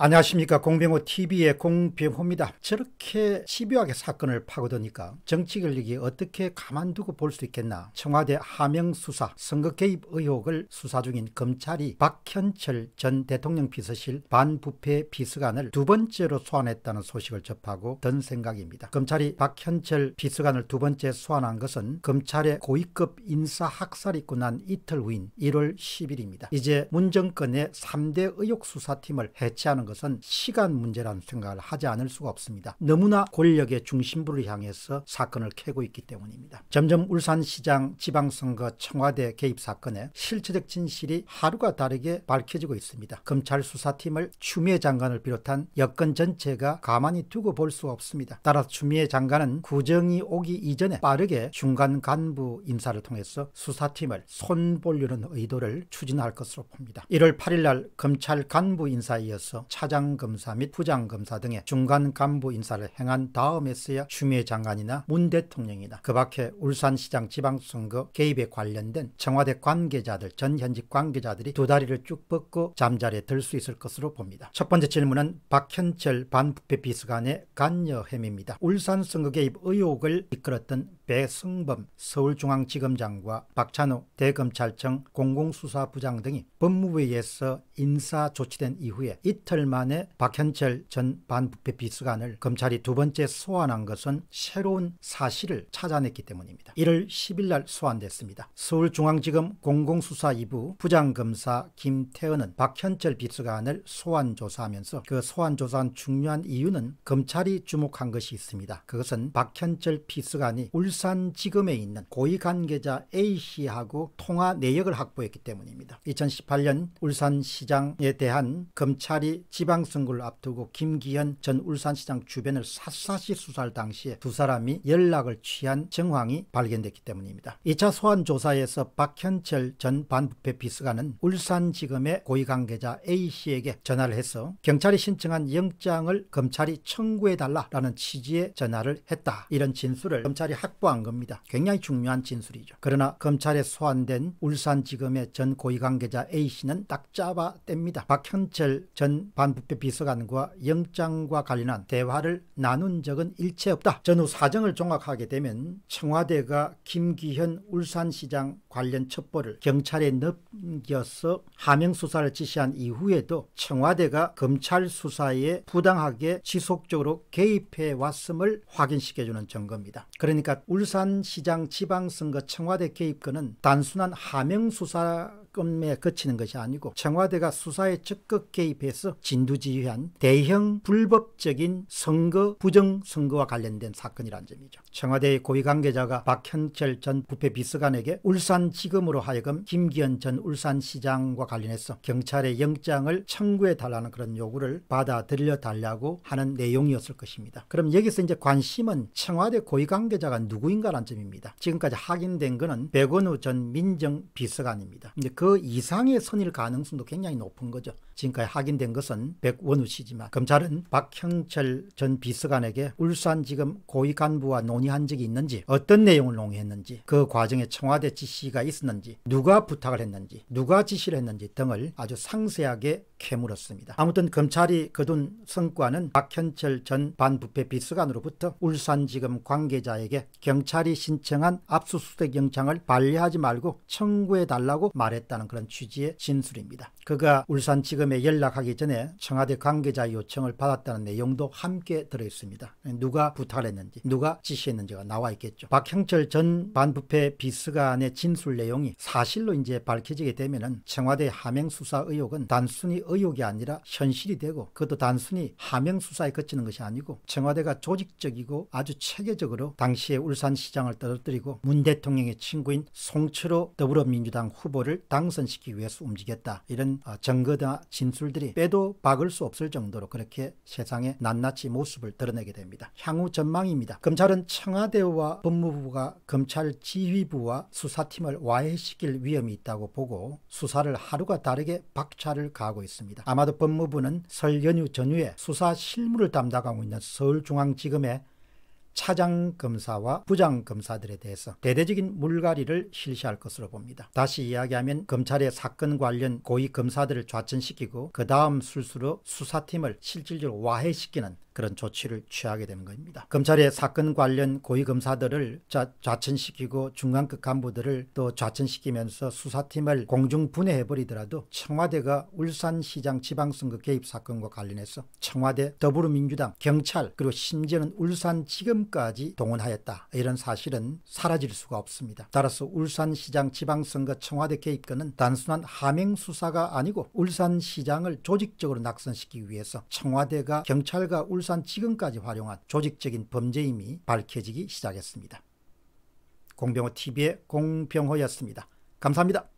안녕하십니까 공병호 TV의 공병호입니다. 저렇게 집요하게 사건을 파고드니까 정치 권력이 어떻게 가만두고 볼 수 있겠나 청와대 하명 수사 선거 개입 의혹을 수사 중인 검찰이 박현철 전 대통령 비서실 반부패 비서관을 두 번째로 소환했다는 소식을 접하고 든 생각입니다. 검찰이 박현철 비서관을 두 번째 소환한 것은 검찰의 고위급 인사 학살이 있고 난 이틀 후인 1월 10일입니다. 이제 문정권의 3대 의혹 수사팀을 해체하는 것은 시간 문제라는 생각을 하지 않을 수가 없습니다. 너무나 권력의 중심부를 향해서 사건을 캐고 있기 때문입니다. 점점 울산시장 지방선거 청와대 개입 사건에 실체적 진실이 하루가 다르게 밝혀지고 있습니다. 검찰 수사팀을 추미애 장관을 비롯한 여권 전체가 가만히 두고 볼 수 없습니다. 따라서 추미애 장관은 구정이 오기 이전에 빠르게 중간 간부 인사를 통해서 수사팀을 손 보려는 의도를 추진할 것으로 봅니다. 1월 8일 날 검찰 간부 인사에 이어서 차장검사 및 부장검사 등의 중간 간부 인사를 행한 다음에서야 추미애 장관이나 문 대통령이나 그 밖에 울산시장 지방선거 개입에 관련된 청와대 관계자들 전 현직 관계자들이 두 다리를 쭉 뻗고 잠자리에 들 수 있을 것으로 봅니다. 첫 번째 질문은 박현철 반부패 비서관의 간여 혐의입니다. 울산 선거 개입 의혹을 이끌었던 배승범 서울중앙지검장과 박찬호 대검찰청 공공수사부장 등이 법무부에서 인사 조치된 이후에 이틀 만에 박현철 전 반부패 비서관을 검찰이 두 번째 소환한 것은 새로운 사실을 찾아냈기 때문입니다. 1월 10일 날 소환됐습니다. 서울중앙지검 공공수사 2부 부장검사 김태은은 박현철 비서관을 소환 조사하면서 그 소환 조사한 중요한 이유는 검찰이 주목한 것이 있습니다. 그것은 박현철 비서관이 울산 울산지검에 있는 고위관계자 A씨하고 통화 내역을 확보했기 때문입니다. 2018년 울산시장에 대한 검찰이 지방선거를 앞두고 김기현 전 울산시장 주변을 샅샅이 수사할 당시에 두 사람이 연락을 취한 정황이 발견됐기 때문입니다. 2차 소환 조사에서 박현철 전 반부패 비서관은 울산지검의 고위관계자 A씨에게 전화를 해서 경찰이 신청한 영장을 검찰이 청구해달라라는 취지의 전화를 했다. 이런 진술을 검찰이 확보 확보한 겁니다. 굉장히 중요한 진술이죠. 그러나 검찰에 소환된 울산지검의 전 고위관계자 A씨는 딱 잡아 뗍니다. 박현철 전 반부패 비서관과 영장과 관련한 대화를 나눈 적은 일체 없다. 전후 사정을 종합하게 되면 청와대가 김기현 울산시장 관련 첩보를 경찰에 넘겨서 하명 수사를 지시한 이후에도 청와대가 검찰 수사에 부당하게 지속적으로 개입해 왔음을 확인시켜주는 증거입니다. 그러니까 울 울산시장 지방선거 청와대 개입건은 단순한 하명수사 특검에 거치는 것이 아니고 청와대가 수사에 적극 개입해서 진두지휘한 대형 불법적인 선거 부정 선거와 관련된 사건이란 점이죠. 청와대의 고위 관계자가 박현철 전 부패 비서관에게 울산지검으로 하여금 김기현 전 울산시장과 관련해서 경찰의 영장을 청구해 달라는 그런 요구를 받아들여 달라고 하는 내용이었을 것입니다. 그럼 여기서 이제 관심은 청와대 고위 관계자가 누구인가란 점입니다. 지금까지 확인된 것은 백원우 전 민정 비서관입니다. 근데 그그 이상의 선일 가능성도 굉장히 높은 거죠. 지금까지 확인된 것은 백원우 씨지만 검찰은 박형철 전 비서관에게 울산지검 고위 간부와 논의한 적이 있는지 어떤 내용을 논의했는지 그 과정에 청와대 지시가 있었는지 누가 부탁을 했는지 누가 지시를 했는지 등을 아주 상세하게 캐물었습니다. 아무튼 검찰이 거둔 성과는 박현철 전 반부패 비서관으로부터 울산지검 관계자에게 경찰이 신청한 압수수색 영장을 발려하지 말고 청구해달라고 말했다는 그런 취지의 진술입니다. 그가 울산지검 지점에 연락하기 전에 청와대 관계자 요청을 받았다는 내용도 함께 들어있습니다. 누가 부탁했는지 누가 지시했는지가 나와 있겠죠. 박형철 전 반부패 비서관의 진술 내용이 사실로 이제 밝혀지게 되면 청와대 하명수사 의혹은 단순히 의혹이 아니라 현실이 되고 그것도 단순히 하명수사에 그치는 것이 아니고 청와대가 조직적이고 아주 체계적으로 당시에 울산시장을 떨어뜨리고 문 대통령의 친구인 송철호 더불어민주당 후보를 당선시키기 위해서 움직였다. 이런 증거나 어, 진술들이 빼도 박을 수 없을 정도로 그렇게 세상에 낱낱이 모습을 드러내게 됩니다. 향후 전망입니다. 검찰은 청와대와 법무부가 검찰 지휘부와 수사팀을 와해시킬 위험이 있다고 보고 수사를 하루가 다르게 박차를 가하고 있습니다. 아마도 법무부는 설 연휴 전후에 수사 실무를 담당하고 있는 서울중앙지검의 차장검사와 부장검사들에 대해서 대대적인 물갈이를 실시할 것으로 봅니다. 다시 이야기하면 검찰의 사건 관련 고위검사들을 좌천시키고 그 다음 술수로 수사팀을 실질적으로 와해시키는 그런 조치를 취하게 되는 겁니다. 검찰의 사건 관련 고위검사들을 좌, 천시키고 중간급 간부들을 또 좌천시키면서 수사팀을 공중 분해해버리더라도 청와대가 울산시장 지방선거 개입 사건과 관련해서 청와대, 더불어민주당, 경찰 그리고 심지어는 울산지검까지 동원하였다. 이런 사실은 사라질 수가 없습니다. 따라서 울산시장 지방선거 청와대 개입건은 단순한 함행수사가 아니고 울산시장을 조직적으로 낙선시키기 위해서 청와대가 경찰과 울산 출산 지금까지 활용한 조직적인 범죄임이 밝혀지기 시작했습니다. 공병호 TV의 공병호였습니다. 감사합니다.